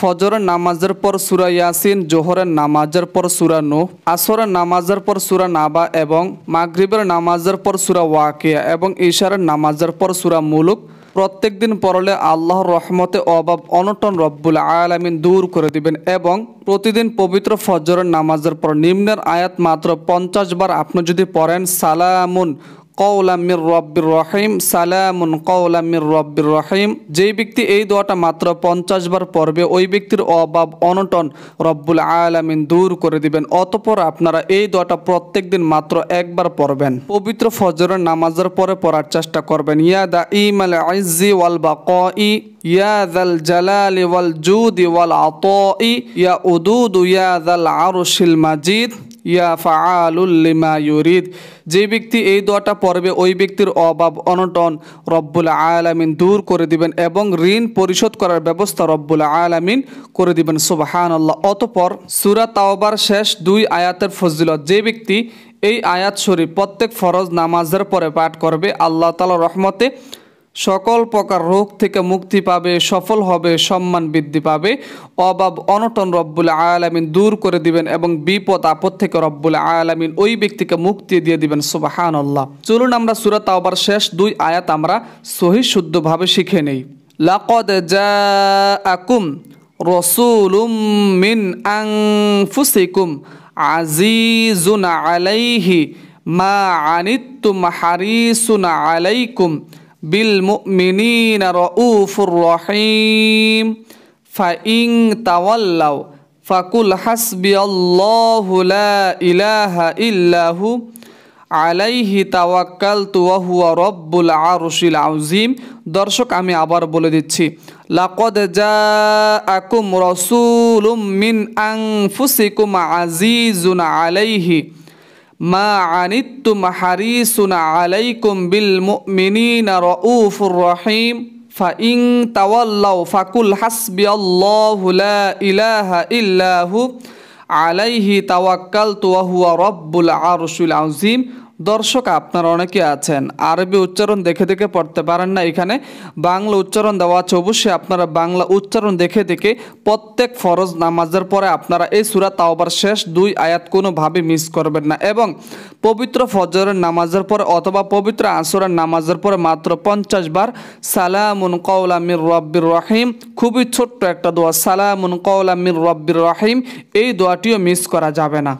ফজরের নামাজের পর সুরা ইয়াসিন জোহরের নামাজের পর সুরা নুহ আসরের নামাজের পর সুরা নাবা এবং মাগরিবের নামাজের পর সুরা ওয়াকিয়া এবং ঈশারের নামাজের পর সুরা মুলুক প্রত্যেক দিন পড়লে আল্লাহর রহমতে অভাব অনটন রব্বুল আয়ালামিন দূর করে দিবেন এবং প্রতিদিন পবিত্র ফজরের নামাজের পর নিম্নের আয়াত মাত্র পঞ্চাশ বার আপনি যদি পড়েন সালামুন কৌলামির রব্বির রহিম সালামুন কৌলামির রব্বির রহিম যেই ব্যক্তি এই দোয়াটা মাত্র পঞ্চাশ বার পড়বে ওই ব্যক্তির অভাব অনটন রব্বুল আলামিন দূর করে দিবেন অতপর আপনারা এই দোয়াটা প্রত্যেক দিন মাত্র একবার পড়বেন পবিত্র ফজরের নামাজের পরে পড়ার চেষ্টা করবেন ইয়া দা ইমাল আইজি ওয়াল বা ক ই ইয়া দাল জালালি ওয়াল জুদি ওয়াল আত ইয়া উদুদ ইয়া দাল আরশিল মাজিদ ইয়া আলুল্লিমা ইউরিদ যে ব্যক্তি এই দোয়াটা পড়বে ওই ব্যক্তির অভাব অনটন রব্বুল আলামিন দূর করে দিবেন এবং ঋণ পরিশোধ করার ব্যবস্থা রব্বুল আলামিন করে দিবেন সুবাহান আল্লাহ অতপর সুরা তাওবার শেষ দুই আয়াতের ফজিলত যে ব্যক্তি এই আয়াত শরীফ প্রত্যেক ফরজ নামাজের পরে পাঠ করবে আল্লাহ তালা রহমতে সকল প্রকার রোগ থেকে মুক্তি পাবে সফল হবে সম্মান বৃদ্ধি পাবে অভাব অনটন রব্বুল আয়ালামিন দূর করে দিবেন এবং বিপদ আপদ থেকে রব্বুল আয়ালামিন ওই ব্যক্তিকে মুক্তি দিয়ে দিবেন সুবাহান আল্লাহ চলুন আমরা সুরাত আবার শেষ দুই আয়াত আমরা সহি শুদ্ধভাবে শিখে নেই লাকদ আকুম রসুলুম মিন আংফুসিকুম আজিজুন আলাইহি মা আনিত্তুম হারিসুন আলাইকুম বিল মুমিনিন রউফুর রহিম ফাইং তাওয়াল্লাও ফাকুল হাসবি আল্লাহু লা ইলাহা ইল্লাহু আলাইহি তাওয়াক্কালতু ওয়া রব্বুল আরশিল আযীম দর্শক আমি আবার বলে দিচ্ছি লাকদ জাআকুম রাসূলুম মিন আনফুসিকুম আজিজুন আলাইহি ما عنتم حريص عليكم بالمؤمنين رؤوف رحيم فإن تولوا فقل حسبي الله لا إله إلا هو عليه توكلت وهو رب العرش العظيم দর্শক আপনারা অনেকে আছেন আরবি উচ্চারণ দেখে দেখে পড়তে পারেন না এখানে বাংলা উচ্চারণ দেওয়া আছে অবশ্যই আপনারা বাংলা উচ্চারণ দেখে দেখে প্রত্যেক ফরজ নামাজের পরে আপনারা এই সুরা তাওবার শেষ দুই আয়াত কোনোভাবে মিস করবেন না এবং পবিত্র ফজরের নামাজের পরে অথবা পবিত্র আসরের নামাজের পরে মাত্র পঞ্চাশ বার সালামুন কৌলামির রব্বির রহিম খুবই ছোট্ট একটা দোয়া সালামুন কৌলামির রব্বির রহিম এই দোয়াটিও মিস করা যাবে না